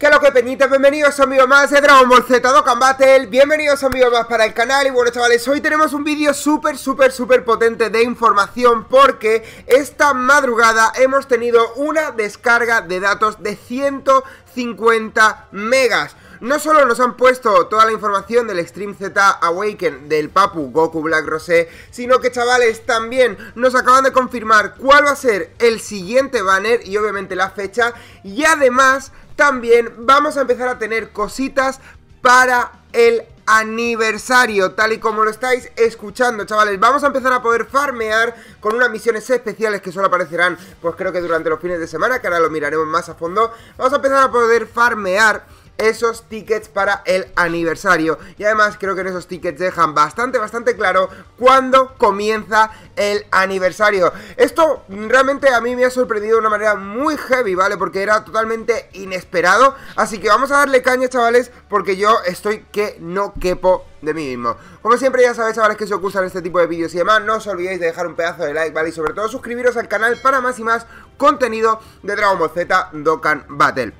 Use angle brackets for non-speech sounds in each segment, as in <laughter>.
¿Qué lo que peñitas! Bienvenidos amigos más de Dragon Ball Z Dokkan Battle Bienvenidos amigos más para el canal y bueno chavales, hoy tenemos un vídeo súper súper súper potente de información Porque esta madrugada hemos tenido una descarga de datos de 150 megas no solo nos han puesto toda la información del Extreme Z Awaken del Papu Goku Black Rosé, sino que chavales también nos acaban de confirmar cuál va a ser el siguiente banner y obviamente la fecha y además también vamos a empezar a tener cositas para el aniversario, tal y como lo estáis escuchando, chavales. Vamos a empezar a poder farmear con unas misiones especiales que solo aparecerán, pues creo que durante los fines de semana, que ahora lo miraremos más a fondo. Vamos a empezar a poder farmear esos tickets para el aniversario. Y además creo que en esos tickets dejan bastante, bastante claro cuándo comienza el aniversario. Esto realmente a mí me ha sorprendido de una manera muy heavy, ¿vale? Porque era totalmente inesperado. Así que vamos a darle caña, chavales, porque yo estoy que no quepo de mí mismo. Como siempre ya sabéis, chavales, que se os gustan este tipo de vídeos y demás, no os olvidéis de dejar un pedazo de like, ¿vale? Y sobre todo suscribiros al canal para más y más contenido de Dragon Ball Z Dokkan Battle.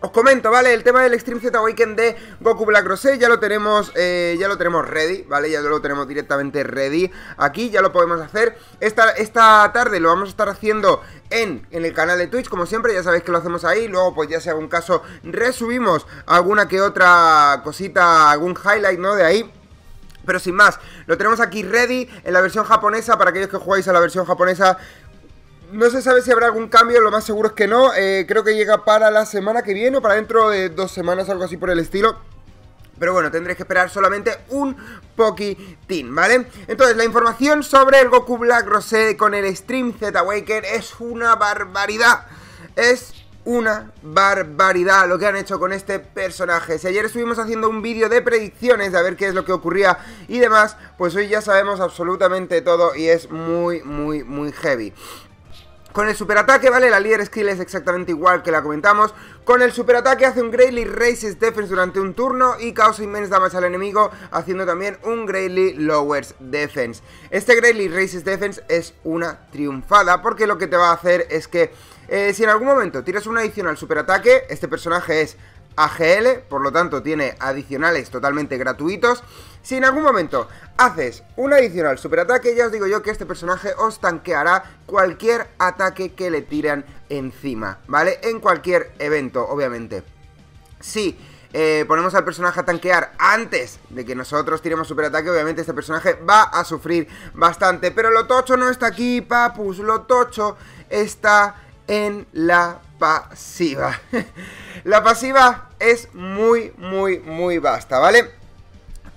Os comento, ¿vale? El tema del Extreme Z Awaken de Goku Black Rosé ya lo tenemos eh, ya lo tenemos ready, ¿vale? Ya lo tenemos directamente ready aquí, ya lo podemos hacer Esta, esta tarde lo vamos a estar haciendo en, en, el canal de Twitch, como siempre, ya sabéis que lo hacemos ahí Luego, pues ya sea un caso, resubimos alguna que otra cosita, algún highlight, ¿no? De ahí pero sin más, lo tenemos aquí ready en la versión japonesa, para aquellos que jugáis a la versión japonesa, no se sabe si habrá algún cambio, lo más seguro es que no. Eh, creo que llega para la semana que viene o para dentro de dos semanas, algo así por el estilo. Pero bueno, tendréis que esperar solamente un poquitín, ¿vale? Entonces, la información sobre el Goku Black Rosé con el Stream Z Waker es una barbaridad. Es una barbaridad lo que han hecho con este personaje. Si ayer estuvimos haciendo un vídeo de predicciones de a ver qué es lo que ocurría y demás, pues hoy ya sabemos absolutamente todo y es muy, muy, muy heavy. Con el superataque, ¿vale? La líder skill es exactamente igual que la comentamos. Con el superataque hace un Greatly Raises Defense durante un turno y causa inmenso damage al enemigo, haciendo también un Greatly Lowers Defense. Este Greyly Raises Defense es una triunfada, porque lo que te va a hacer es que eh, si en algún momento tiras un adicional superataque, este personaje es AGL, por lo tanto tiene adicionales totalmente gratuitos. Si en algún momento haces un adicional superataque, ya os digo yo que este personaje os tanqueará cualquier ataque que le tiran encima, ¿vale? En cualquier evento, obviamente. Si eh, ponemos al personaje a tanquear antes de que nosotros tiremos superataque, obviamente este personaje va a sufrir bastante. Pero lo tocho no está aquí, papus, lo tocho está en la pasiva. <laughs> la pasiva es muy, muy, muy vasta, ¿vale?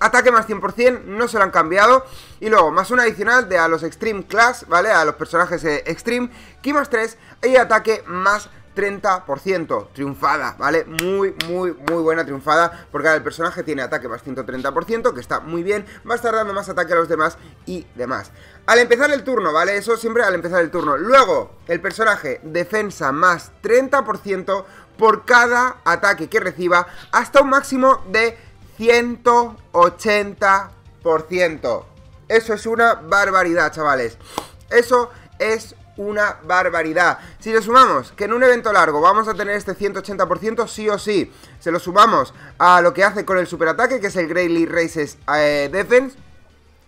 Ataque más 100%, no se lo han cambiado. Y luego, más una adicional de a los Extreme Class, ¿vale? A los personajes eh, Extreme. Ki más 3 y ataque más 30%, triunfada, ¿vale? Muy, muy, muy buena triunfada, porque ahora el personaje tiene ataque más 130%, que está muy bien, va a estar dando más ataque a los demás y demás. Al empezar el turno, ¿vale? Eso siempre al empezar el turno. Luego, el personaje, defensa más 30% por cada ataque que reciba, hasta un máximo de 180%. Eso es una barbaridad, chavales. Eso es una barbaridad. Si le sumamos que en un evento largo vamos a tener este 180% sí o sí, se lo sumamos a lo que hace con el superataque, que es el Greatly Races eh, Defense,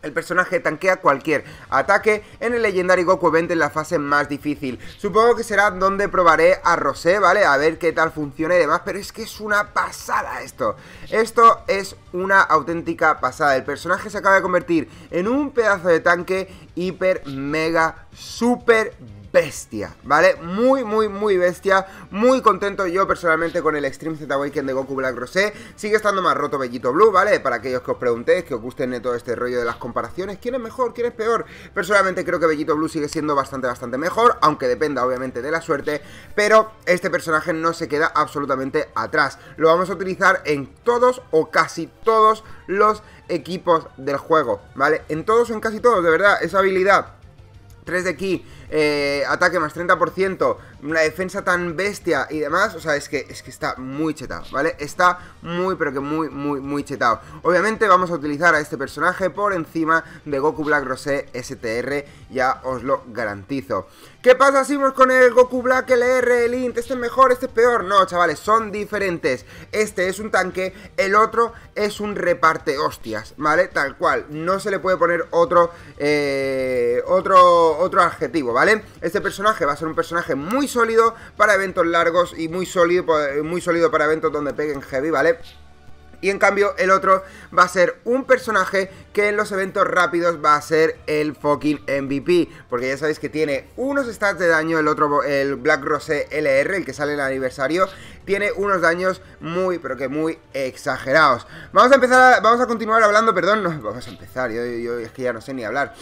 el personaje tanquea cualquier ataque en el legendario Goku Event en la fase más difícil. Supongo que será donde probaré a Rosé, ¿vale? A ver qué tal funciona y demás, pero es que es una pasada esto. Esto es una auténtica pasada. El personaje se acaba de convertir en un pedazo de tanque hiper, mega, super bestia, ¿vale? Muy, muy, muy bestia. Muy contento yo personalmente con el Extreme Z Awaken de Goku Black Rosé. Sigue estando más roto Bellito Blue, ¿vale? Para aquellos que os preguntéis, que os gusten todo este rollo de las comparaciones. ¿Quién es mejor? ¿Quién es peor? Personalmente creo que Bellito Blue sigue siendo bastante, bastante mejor. Aunque dependa, obviamente, de la suerte. Pero este personaje no se queda absolutamente atrás. Lo vamos a utilizar en todos o casi todos los equipos del juego, ¿vale? En todos o en casi todos, de verdad. Esa habilidad 3 de aquí. Eh, ataque más 30%, una defensa tan bestia y demás, o sea, es que, es que está muy chetado, ¿vale? Está muy, pero que muy, muy, muy chetado. Obviamente vamos a utilizar a este personaje por encima de Goku Black Rosé STR, ya os lo garantizo. ¿Qué pasa, si vamos con el Goku Black LR, el Int? ¿Este es mejor, este es peor? No, chavales, son diferentes. Este es un tanque, el otro es un reparte hostias, ¿vale? Tal cual, no se le puede poner otro, eh, otro, otro adjetivo, ¿vale? Este personaje va a ser un personaje muy sólido para eventos largos y muy sólido, pues, eh, muy sólido para eventos donde peguen heavy, ¿vale? Y en cambio el otro va a ser un personaje que en los eventos rápidos va a ser el fucking MVP. Porque ya sabéis que tiene unos stats de daño, el otro, el Black Rose LR, el que sale en el aniversario, tiene unos daños muy, pero que muy exagerados. Vamos a empezar, vamos a continuar hablando, perdón, no, vamos a empezar, yo es que ya no sé ni hablar.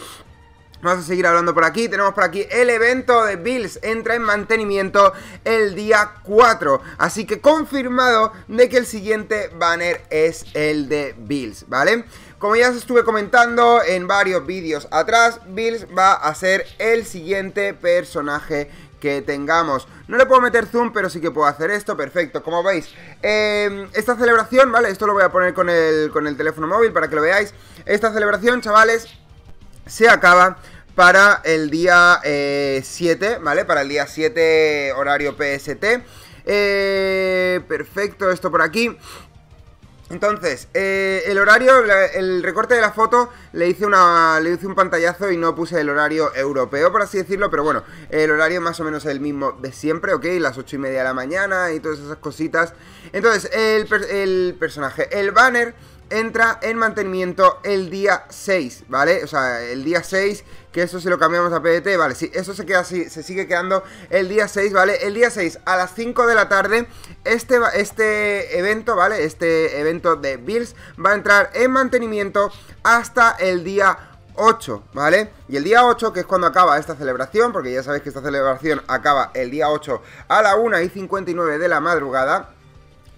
Vamos a seguir hablando por aquí. Tenemos por aquí el evento de Bills. Entra en mantenimiento el día 4. Así que confirmado de que el siguiente banner es el de Bills, ¿vale? Como ya os estuve comentando en varios vídeos atrás, Bills va a ser el siguiente personaje que tengamos. No le puedo meter zoom, pero sí que puedo hacer esto, perfecto. Como veis, em, esta celebración, ¿vale? Esto lo voy a poner con el, con el teléfono móvil para que lo veáis. Esta celebración, chavales, se acaba para el día 7, eh, ¿vale? Para el día 7 horario PST. Eh, perfecto, esto por aquí. Entonces, eh, el horario, el recorte de la foto, le hice, una, le hice un pantallazo y no puse el horario europeo, por así decirlo, pero bueno, el horario más o menos es el mismo de siempre, ¿ok? Las 8 y media de la mañana y todas esas cositas. Entonces, el personaje, el banner entra en mantenimiento el día 6, ¿vale? O sea, el día 6, que eso si lo cambiamos a PDT, ¿vale? Sí, eso se queda así, se sigue quedando el día 6, ¿vale? El día 6 a las 5 de la tarde, este, este evento, ¿vale? Este evento de Bills va a entrar en mantenimiento hasta el día 8, ¿vale? Y el día 8, que es cuando acaba esta celebración, porque ya sabéis que esta celebración acaba el día 8 a la 1 y 59 de la madrugada,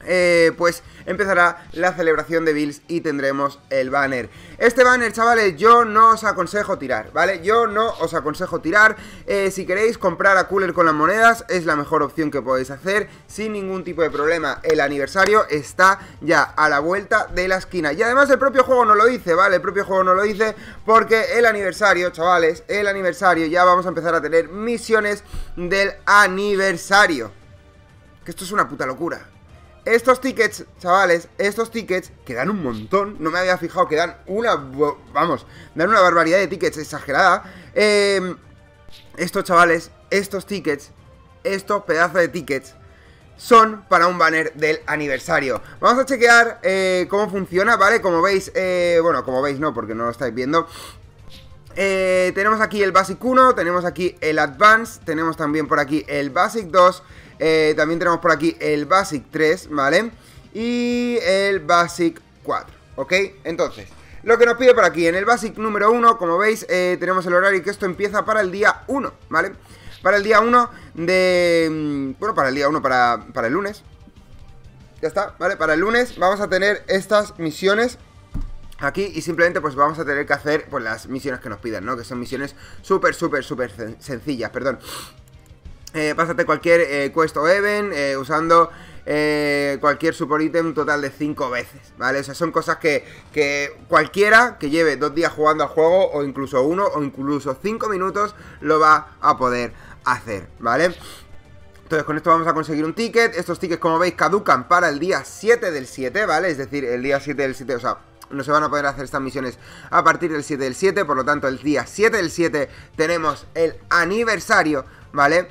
eh, pues empezará la celebración de Bills y tendremos el banner. Este banner, chavales, yo no os aconsejo tirar, ¿vale? Yo no os aconsejo tirar. Eh, si queréis comprar a Cooler con las monedas, es la mejor opción que podéis hacer sin ningún tipo de problema. El aniversario está ya a la vuelta de la esquina. Y además el propio juego no lo dice, ¿vale? El propio juego no lo dice porque el aniversario, chavales, el aniversario, ya vamos a empezar a tener misiones del aniversario. Que esto es una puta locura. Estos tickets, chavales, estos tickets que dan un montón, no me había fijado que dan una, vamos, dan una barbaridad de tickets exagerada. Em, estos chavales, estos tickets, estos pedazos de tickets son para un banner del aniversario. Vamos a chequear eh, cómo funciona, ¿vale? Como veis, eh, bueno, como veis no, porque no lo estáis viendo. Eh, tenemos aquí el Basic 1, tenemos aquí el Advance, tenemos también por aquí el Basic 2, eh, también tenemos por aquí el Basic 3, ¿vale? Y el Basic 4, ¿ok? Entonces, lo que nos pide por aquí, en el Basic número 1, como veis, eh, tenemos el horario que esto empieza para el día 1, ¿vale? Para el día 1 de... Mm, bueno, para el día 1, para, para el lunes, ya está, ¿vale? Para el lunes vamos a tener estas misiones aquí y simplemente pues vamos a tener que hacer pues las misiones que nos pidan, ¿no? Que son misiones súper, súper, súper sencillas, perdón. Eh, pásate cualquier eh, quest o event eh, usando eh, cualquier support item total de 5 veces, ¿vale? O sea, son cosas que, que cualquiera que lleve dos días jugando al juego o incluso uno o incluso 5 minutos lo va a poder hacer, ¿vale? Entonces con esto vamos a conseguir un ticket, estos tickets como veis caducan para el día 7 del 7, ¿vale? Es decir, el día 7 del 7, o sea, no se van a poder hacer estas misiones a partir del 7 del 7, por lo tanto el día 7 del 7 tenemos el aniversario, ¿vale?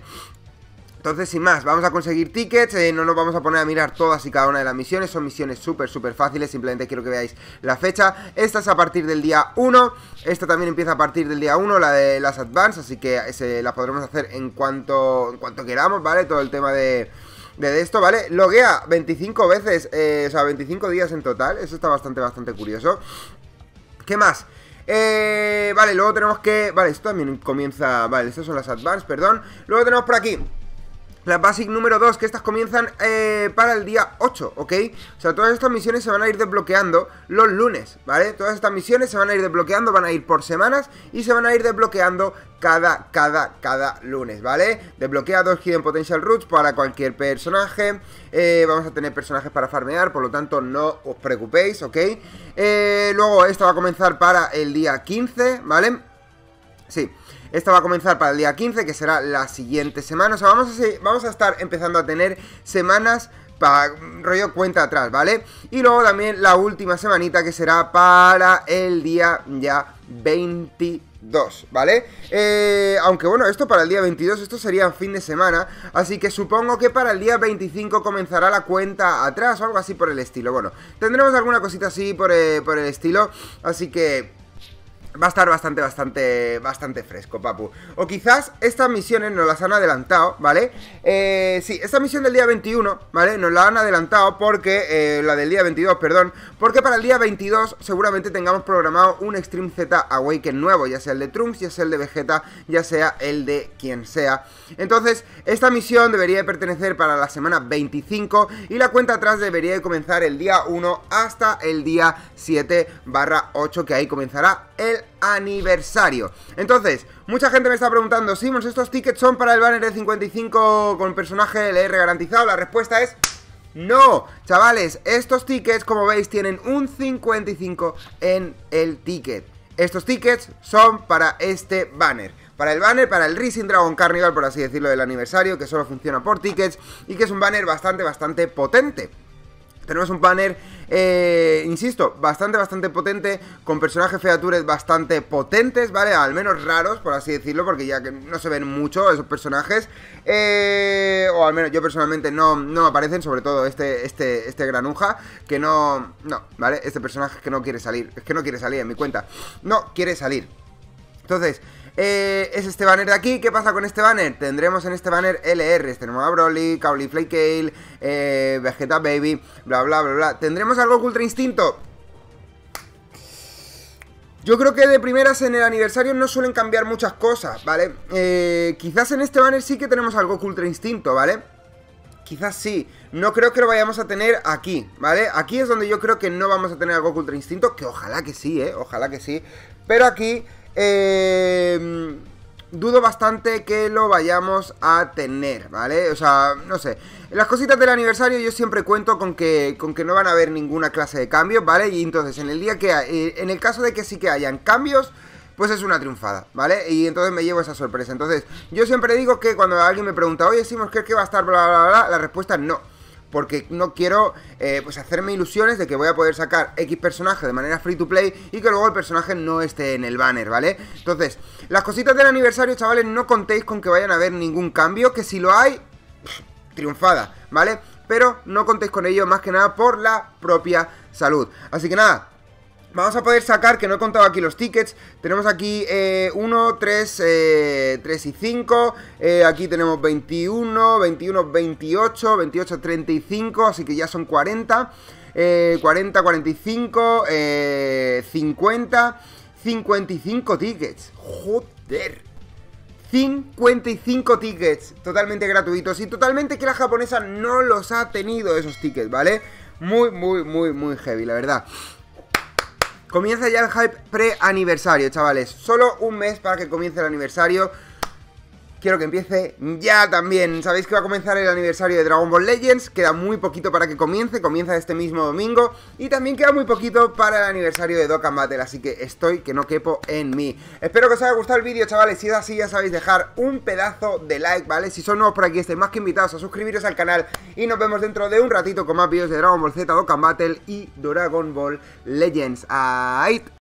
Entonces, sin más, vamos a conseguir tickets, eh, no nos vamos a poner a mirar todas y cada una de las misiones, son misiones súper, súper fáciles, simplemente quiero que veáis la fecha. Esta es a partir del día 1, esta también empieza a partir del día 1, la de las Advance, así que eh, la podremos hacer en cuanto, en cuanto queramos, ¿vale? Todo el tema de de esto, ¿vale? Loguea 25 veces, eh, o sea, 25 días en total. Eso está bastante, bastante curioso. ¿Qué más? Eh, vale, luego tenemos que... Vale, esto también comienza... Vale, estas son las advanced, perdón. Luego tenemos por aquí... La Basic número 2, que estas comienzan eh, para el día 8, ¿ok? O sea, todas estas misiones se van a ir desbloqueando los lunes, ¿vale? Todas estas misiones se van a ir desbloqueando, van a ir por semanas y se van a ir desbloqueando cada, cada, cada lunes, ¿vale? desbloqueados Hidden Potential Roots para cualquier personaje. Eh, vamos a tener personajes para farmear, por lo tanto no os preocupéis, ¿ok? Eh, luego esto va a comenzar para el día 15, ¿vale? Sí. Esta va a comenzar para el día 15, que será la siguiente semana. O sea, vamos a, vamos a estar empezando a tener semanas para rollo cuenta atrás, ¿vale? Y luego también la última semanita que será para el día ya 22, ¿vale? Eh, aunque bueno, esto para el día 22, esto sería fin de semana, así que supongo que para el día 25 comenzará la cuenta atrás o algo así por el estilo. Bueno, tendremos alguna cosita así por, eh, por el estilo, así que Va a estar bastante, bastante, bastante fresco, papu. O quizás estas misiones nos las han adelantado, ¿vale? Eh, sí, esta misión del día 21, ¿vale? Nos la han adelantado porque, eh, la del día 22, perdón, porque para el día 22 seguramente tengamos programado un Extreme Z Awaken nuevo, ya sea el de Trunks, ya sea el de Vegeta, ya sea el de quien sea. Entonces, esta misión debería pertenecer para la semana 25 y la cuenta atrás debería de comenzar el día 1 hasta el día 7 barra 8, que ahí comenzará el aniversario. Entonces, mucha gente me está preguntando, Simons, ¿estos tickets son para el banner de 55 con personaje LR e garantizado? La respuesta es... No, chavales, estos tickets, como veis, tienen un 55 en el ticket. Estos tickets son para este banner. Para el banner, para el Rising Dragon Carnival, por así decirlo, del aniversario, que solo funciona por tickets y que es un banner bastante, bastante potente. Tenemos un banner, eh, insisto, bastante, bastante potente, con personajes features bastante potentes, ¿vale? Al menos raros, por así decirlo, porque ya que no se ven mucho esos personajes. Eh, o al menos yo personalmente no, no aparecen, sobre todo este, este, este granuja, que no... No, ¿vale? Este personaje que no quiere salir, es que no quiere salir en mi cuenta. No quiere salir. Entonces, eh, es este banner de aquí. ¿Qué pasa con este banner? Tendremos en este banner LR. Tenemos este a Broly, y Kale, eh, Vegeta Baby, bla, bla, bla, bla. ¿Tendremos algo Ultra Instinto? Yo creo que de primeras en el aniversario no suelen cambiar muchas cosas, ¿vale? Eh, quizás en este banner sí que tenemos algo Ultra Instinto, ¿vale? Quizás sí. No creo que lo vayamos a tener aquí, ¿vale? Aquí es donde yo creo que no vamos a tener algo Ultra Instinto, que ojalá que sí, ¿eh? Ojalá que sí. Pero aquí eh, dudo bastante que lo vayamos a tener, ¿vale? O sea, no sé. Las cositas del aniversario yo siempre cuento con que, con que no van a haber ninguna clase de cambios, ¿vale? Y entonces, en el día que... en el caso de que sí que hayan cambios pues es una triunfada, ¿vale? Y entonces me llevo esa sorpresa. Entonces, yo siempre digo que cuando alguien me pregunta, oye, Simos, ¿crees que va a estar bla, bla, bla? La respuesta es no porque no quiero eh, pues hacerme ilusiones de que voy a poder sacar X personaje de manera free to play y que luego el personaje no esté en el banner, ¿vale? Entonces, las cositas del aniversario, chavales, no contéis con que vayan a haber ningún cambio, que si lo hay, triunfada, ¿vale? Pero no contéis con ello más que nada por la propia salud. Así que nada, Vamos a poder sacar, que no he contado aquí los tickets, tenemos aquí 1, 3, 3 y 5, eh, aquí tenemos 21, 21, 28, 28, 35, así que ya son 40, 40, 45, 50, 55 tickets. Joder. 55 tickets totalmente gratuitos y totalmente que la japonesa no los ha tenido esos tickets, ¿vale? Muy, muy, muy, muy heavy, la verdad. Comienza ya el hype pre-aniversario, chavales. Solo un mes para que comience el aniversario quiero que empiece ya también. Sabéis que va a comenzar el aniversario de Dragon Ball Legends, queda muy poquito para que comience, comienza este mismo domingo y también queda muy poquito para el aniversario de Dokkan Battle, así que estoy que no quepo en mí. Espero que os haya gustado el vídeo, chavales, si es así ya sabéis dejar un pedazo de like, ¿vale? Si son nuevos por aquí estáis más que invitados a suscribiros al canal y nos vemos dentro de un ratito con más vídeos de Dragon Ball Z, Dokkan Battle y Dragon Ball Legends. ¡Ahí!